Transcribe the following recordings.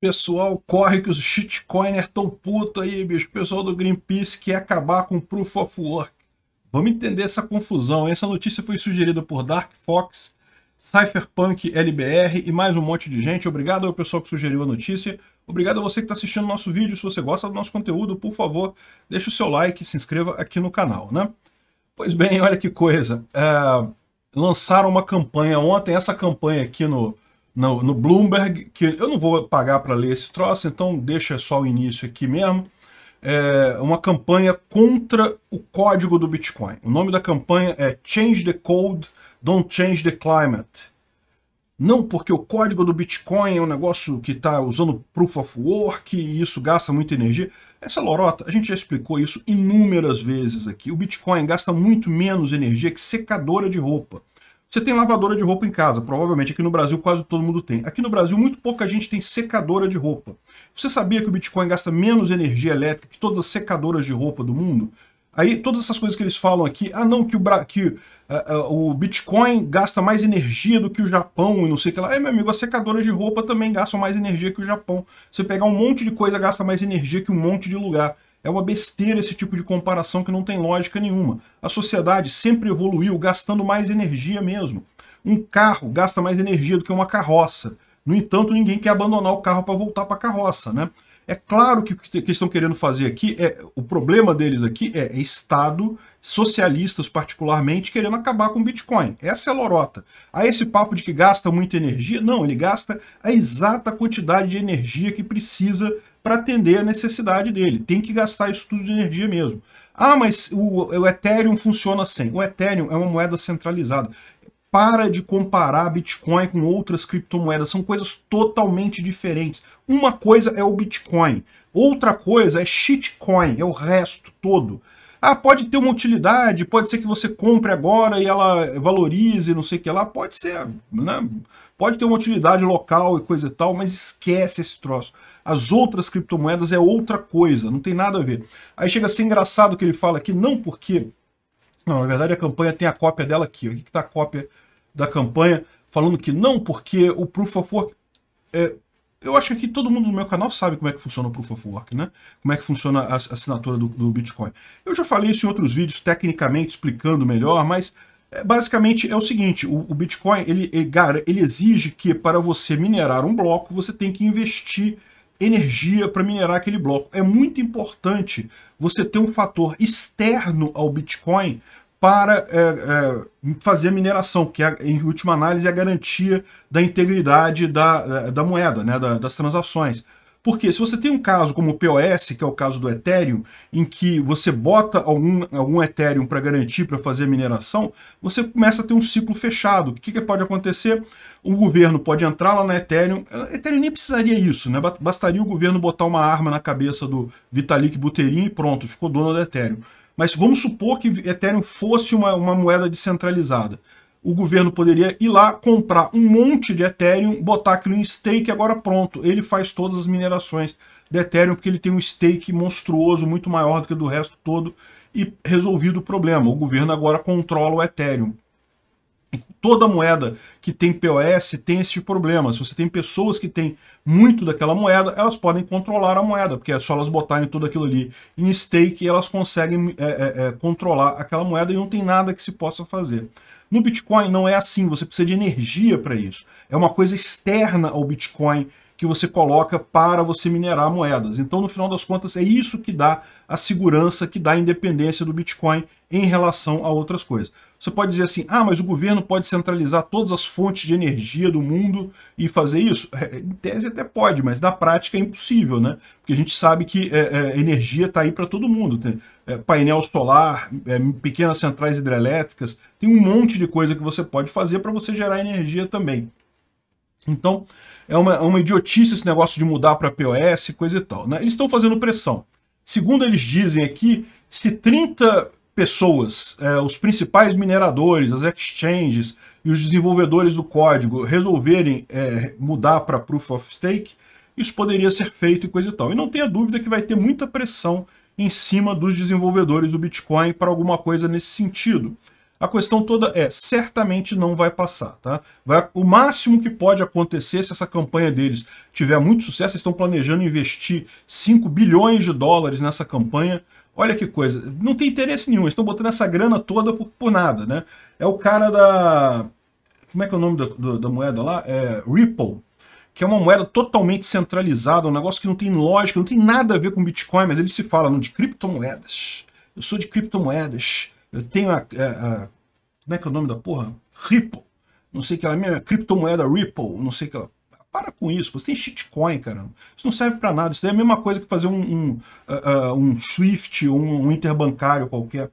Pessoal, corre que os shitcoiners estão puto aí, bicho. Pessoal do Greenpeace quer acabar com o Proof of Work. Vamos entender essa confusão. Essa notícia foi sugerida por Dark Fox, Cypherpunk LBR e mais um monte de gente. Obrigado ao pessoal que sugeriu a notícia. Obrigado a você que está assistindo o nosso vídeo. Se você gosta do nosso conteúdo, por favor, deixe o seu like e se inscreva aqui no canal, né? Pois bem, olha que coisa. É... Lançaram uma campanha ontem. Essa campanha aqui no no, no Bloomberg, que eu não vou pagar para ler esse troço, então deixa só o início aqui mesmo. É uma campanha contra o código do Bitcoin. O nome da campanha é Change the Code, Don't Change the Climate. Não porque o código do Bitcoin é um negócio que está usando Proof of Work e isso gasta muita energia. Essa lorota, a gente já explicou isso inúmeras vezes aqui. O Bitcoin gasta muito menos energia que secadora de roupa. Você tem lavadora de roupa em casa, provavelmente. Aqui no Brasil quase todo mundo tem. Aqui no Brasil muito pouca gente tem secadora de roupa. Você sabia que o Bitcoin gasta menos energia elétrica que todas as secadoras de roupa do mundo? Aí todas essas coisas que eles falam aqui, ah não, que o, que, uh, uh, o Bitcoin gasta mais energia do que o Japão e não sei o que lá. É, meu amigo, as secadoras de roupa também gastam mais energia que o Japão. Você pegar um monte de coisa, gasta mais energia que um monte de lugar. É uma besteira esse tipo de comparação que não tem lógica nenhuma. A sociedade sempre evoluiu gastando mais energia mesmo. Um carro gasta mais energia do que uma carroça. No entanto, ninguém quer abandonar o carro para voltar para a carroça, né? É claro que o que eles estão querendo fazer aqui é o problema deles aqui é, é Estado, socialistas particularmente, querendo acabar com o Bitcoin. Essa é a lorota. A esse papo de que gasta muita energia, não, ele gasta a exata quantidade de energia que precisa para atender a necessidade dele. Tem que gastar isso tudo de energia mesmo. Ah, mas o, o Ethereum funciona sem. O Ethereum é uma moeda centralizada. Para de comparar Bitcoin com outras criptomoedas, são coisas totalmente diferentes. Uma coisa é o Bitcoin, outra coisa é shitcoin, é o resto todo. Ah, pode ter uma utilidade, pode ser que você compre agora e ela valorize, não sei o que lá, pode ser, né? Pode ter uma utilidade local e coisa e tal, mas esquece esse troço. As outras criptomoedas é outra coisa, não tem nada a ver. Aí chega a ser engraçado que ele fala aqui, não porque... Não, na verdade a campanha tem a cópia dela aqui. O Aqui está a cópia da campanha, falando que não porque o Proof of Work... É... eu acho que todo mundo no meu canal sabe como é que funciona o Proof of Work, né? Como é que funciona a assinatura do, do Bitcoin. Eu já falei isso em outros vídeos, tecnicamente explicando melhor, mas é, basicamente é o seguinte, o, o Bitcoin ele, ele, ele exige que para você minerar um bloco, você tem que investir energia para minerar aquele bloco. É muito importante você ter um fator externo ao Bitcoin para é, é, fazer a mineração, que é, em última análise é a garantia da integridade da, é, da moeda, né, das transações. Porque se você tem um caso como o POS, que é o caso do Ethereum, em que você bota algum, algum Ethereum para garantir, para fazer mineração, você começa a ter um ciclo fechado. O que, que pode acontecer? O governo pode entrar lá na Ethereum. Ethereum nem precisaria isso, né? Bastaria o governo botar uma arma na cabeça do Vitalik Buterin e pronto, ficou dono da Ethereum. Mas vamos supor que Ethereum fosse uma, uma moeda descentralizada o governo poderia ir lá, comprar um monte de Ethereum, botar aquilo em stake, agora pronto, ele faz todas as minerações de Ethereum, porque ele tem um stake monstruoso, muito maior do que do resto todo, e resolvido o problema. O governo agora controla o Ethereum. Toda moeda que tem POS tem esse problema. Se você tem pessoas que têm muito daquela moeda, elas podem controlar a moeda, porque é só elas botarem tudo aquilo ali em stake e elas conseguem é, é, é controlar aquela moeda e não tem nada que se possa fazer. No Bitcoin não é assim, você precisa de energia para isso. É uma coisa externa ao Bitcoin que você coloca para você minerar moedas. Então, no final das contas, é isso que dá a segurança, que dá a independência do Bitcoin em relação a outras coisas. Você pode dizer assim, ah, mas o governo pode centralizar todas as fontes de energia do mundo e fazer isso? É, em tese até pode, mas na prática é impossível, né? Porque a gente sabe que é, é, energia está aí para todo mundo. Tem é, painel solar, é, pequenas centrais hidrelétricas, tem um monte de coisa que você pode fazer para você gerar energia também. Então, é uma, é uma idiotice esse negócio de mudar para POS, coisa e tal. Né? Eles estão fazendo pressão. Segundo eles dizem aqui, se 30 pessoas, é, os principais mineradores, as exchanges e os desenvolvedores do código resolverem é, mudar para Proof of Stake, isso poderia ser feito e coisa e tal. E não tenha dúvida que vai ter muita pressão em cima dos desenvolvedores do Bitcoin para alguma coisa nesse sentido. A questão toda é, certamente não vai passar, tá? Vai, o máximo que pode acontecer se essa campanha deles tiver muito sucesso, estão planejando investir 5 bilhões de dólares nessa campanha. Olha que coisa, não tem interesse nenhum, estão botando essa grana toda por, por nada, né? É o cara da... como é que é o nome da, da moeda lá? É Ripple, que é uma moeda totalmente centralizada, um negócio que não tem lógica, não tem nada a ver com Bitcoin, mas eles se falam de criptomoedas. Eu sou de criptomoedas eu tenho a, a, a, Como é que é o nome da porra? Ripple. Não sei que ela minha criptomoeda Ripple, não sei que ela. Para com isso, você tem shitcoin, caramba. Isso não serve para nada. Isso daí é a mesma coisa que fazer um, um, uh, uh, um Swift, um, um interbancário qualquer.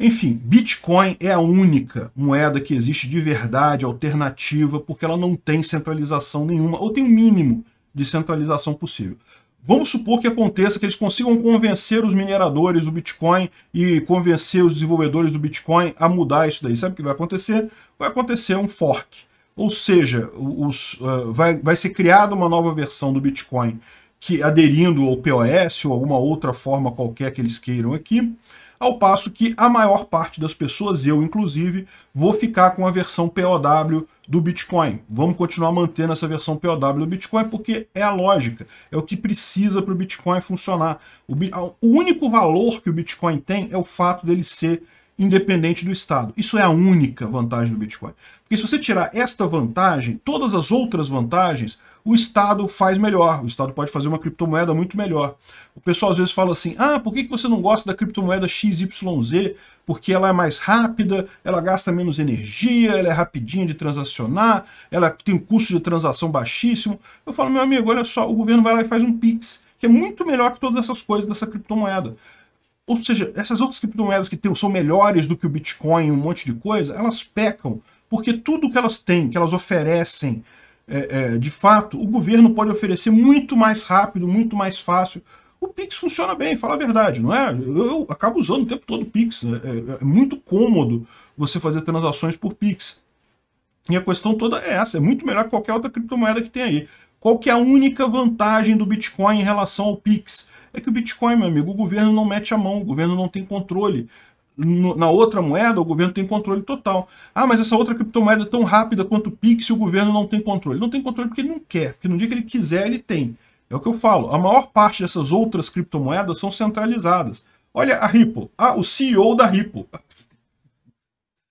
Enfim, Bitcoin é a única moeda que existe de verdade alternativa porque ela não tem centralização nenhuma, ou tem o um mínimo de centralização possível. Vamos supor que aconteça que eles consigam convencer os mineradores do Bitcoin e convencer os desenvolvedores do Bitcoin a mudar isso daí. Sabe o que vai acontecer? Vai acontecer um fork. Ou seja, os, uh, vai, vai ser criada uma nova versão do Bitcoin que aderindo ao POS ou alguma outra forma qualquer que eles queiram aqui, ao passo que a maior parte das pessoas, eu inclusive, vou ficar com a versão POW do Bitcoin. Vamos continuar mantendo essa versão POW do Bitcoin porque é a lógica, é o que precisa para o Bitcoin funcionar. O, o único valor que o Bitcoin tem é o fato dele ser independente do Estado. Isso é a única vantagem do Bitcoin. Porque se você tirar esta vantagem, todas as outras vantagens, o Estado faz melhor. O Estado pode fazer uma criptomoeda muito melhor. O pessoal às vezes fala assim, ah, por que você não gosta da criptomoeda XYZ? Porque ela é mais rápida, ela gasta menos energia, ela é rapidinha de transacionar, ela tem um custo de transação baixíssimo. Eu falo, meu amigo, olha só, o governo vai lá e faz um PIX, que é muito melhor que todas essas coisas dessa criptomoeda ou seja, essas outras criptomoedas que tem, são melhores do que o Bitcoin, um monte de coisa, elas pecam, porque tudo que elas têm, que elas oferecem, é, é, de fato, o governo pode oferecer muito mais rápido, muito mais fácil. O Pix funciona bem, fala a verdade, não é? Eu, eu acabo usando o tempo todo o Pix. Né? É, é muito cômodo você fazer transações por Pix. E a questão toda é essa, é muito melhor que qualquer outra criptomoeda que tem aí. Qual que é a única vantagem do Bitcoin em relação ao Pix? é que o Bitcoin, meu amigo, o governo não mete a mão, o governo não tem controle. No, na outra moeda, o governo tem controle total. Ah, mas essa outra criptomoeda é tão rápida quanto o Pix, o governo não tem controle. Não tem controle porque ele não quer, porque no dia que ele quiser, ele tem. É o que eu falo, a maior parte dessas outras criptomoedas são centralizadas. Olha a Ripple, ah, o CEO da Ripple.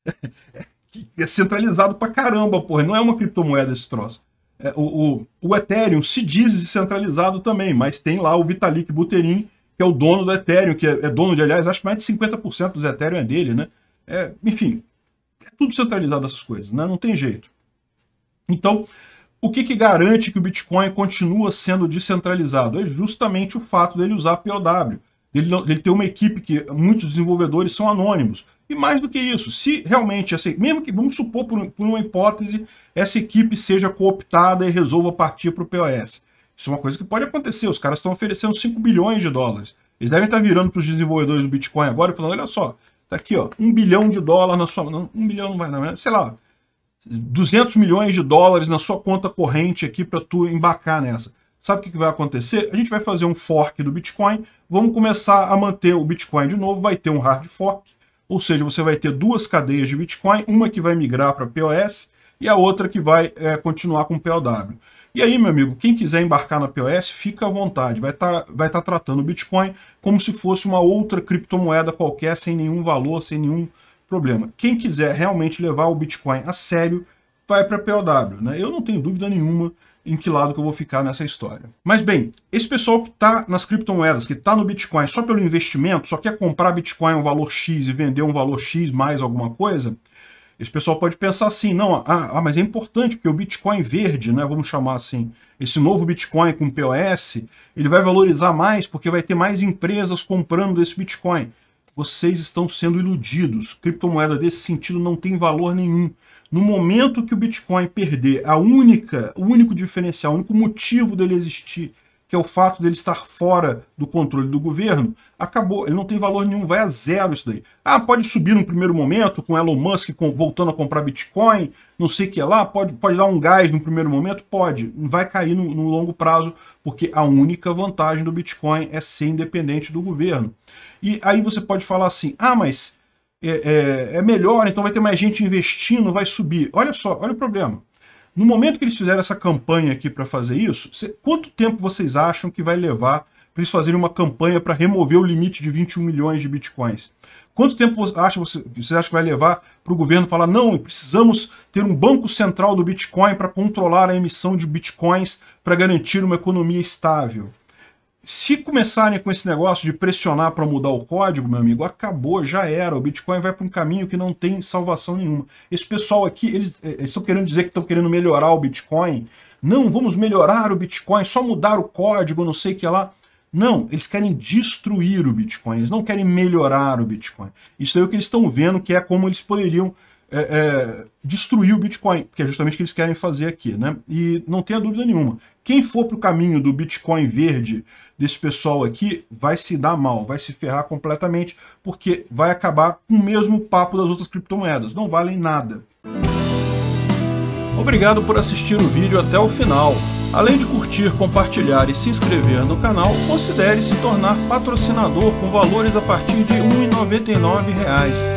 é centralizado pra caramba, porra, não é uma criptomoeda esse troço. É, o, o, o, Ethereum se diz descentralizado também, mas tem lá o Vitalik Buterin, que é o dono do Ethereum, que é, é dono de, aliás, acho que mais de 50% dos Ethereum é dele, né? É, enfim, é tudo centralizado essas coisas, né? Não tem jeito. Então, o que, que garante que o Bitcoin continua sendo descentralizado? É justamente o fato dele usar POW, dele, dele ter uma equipe que muitos desenvolvedores são anônimos. E mais do que isso, se realmente, essa, assim, mesmo que, vamos supor por, por uma hipótese, essa equipe seja cooptada e resolva partir para o POS. Isso é uma coisa que pode acontecer. Os caras estão oferecendo 5 bilhões de dólares. Eles devem estar tá virando para os desenvolvedores do Bitcoin agora e falando, olha só, tá aqui, ó, 1 um bilhão de dólares na sua... Não, 1 um bilhão não vai, não, é, sei lá, 200 milhões de dólares na sua conta corrente aqui para tu embarcar nessa. Sabe o que vai acontecer? A gente vai fazer um fork do Bitcoin, vamos começar a manter o Bitcoin de novo, vai ter um hard fork, ou seja, você vai ter duas cadeias de Bitcoin, uma que vai migrar para POS e a outra que vai é, continuar com POW. E aí, meu amigo, quem quiser embarcar na POS, fica à vontade. Vai estar tá, vai tá tratando o Bitcoin como se fosse uma outra criptomoeda qualquer, sem nenhum valor, sem nenhum problema. Quem quiser realmente levar o Bitcoin a sério, vai para a POW. Né? Eu não tenho dúvida nenhuma em que lado que eu vou ficar nessa história. Mas bem, esse pessoal que está nas criptomoedas, que está no Bitcoin só pelo investimento, só quer comprar Bitcoin um valor X e vender um valor X mais alguma coisa, esse pessoal pode pensar assim, não, ah, ah, mas é importante, porque o Bitcoin verde, né, vamos chamar assim, esse novo Bitcoin com POS, ele vai valorizar mais porque vai ter mais empresas comprando esse Bitcoin. Vocês estão sendo iludidos. Criptomoeda desse sentido não tem valor nenhum. No momento que o Bitcoin perder a única, o único diferencial, o único motivo dele existir, que é o fato dele estar fora do controle do governo, acabou, ele não tem valor nenhum, vai a zero isso daí. Ah, pode subir no primeiro momento, com Elon Musk com, voltando a comprar Bitcoin, não sei o que lá, pode, pode dar um gás no primeiro momento? Pode, vai cair no, no longo prazo, porque a única vantagem do Bitcoin é ser independente do governo. E aí você pode falar assim, ah, mas é, é, é, melhor, então vai ter mais gente investindo, vai subir. Olha só, olha o problema. No momento que eles fizeram essa campanha aqui para fazer isso, quanto tempo vocês acham que vai levar para eles fazerem uma campanha para remover o limite de 21 milhões de bitcoins? Quanto tempo acha, vocês acham que vai levar para o governo falar não, precisamos ter um banco central do Bitcoin para controlar a emissão de bitcoins para garantir uma economia estável? Se começarem com esse negócio de pressionar para mudar o código, meu amigo, acabou, já era. O Bitcoin vai para um caminho que não tem salvação nenhuma. Esse pessoal aqui, eles eh, estão querendo dizer que estão querendo melhorar o Bitcoin. Não, vamos melhorar o Bitcoin, só mudar o código, não sei o que lá. Não, eles querem destruir o Bitcoin, eles não querem melhorar o Bitcoin. Isso é o que eles estão vendo, que é como eles poderiam é, é, destruir o Bitcoin, que é justamente o que eles querem fazer aqui, né? E não tenha dúvida nenhuma, quem for para o caminho do Bitcoin verde desse pessoal aqui vai se dar mal, vai se ferrar completamente, porque vai acabar com o mesmo papo das outras criptomoedas, não valem nada. Obrigado por assistir o vídeo até o final. Além de curtir, compartilhar e se inscrever no canal, considere se tornar patrocinador com valores a partir de R$ 1,99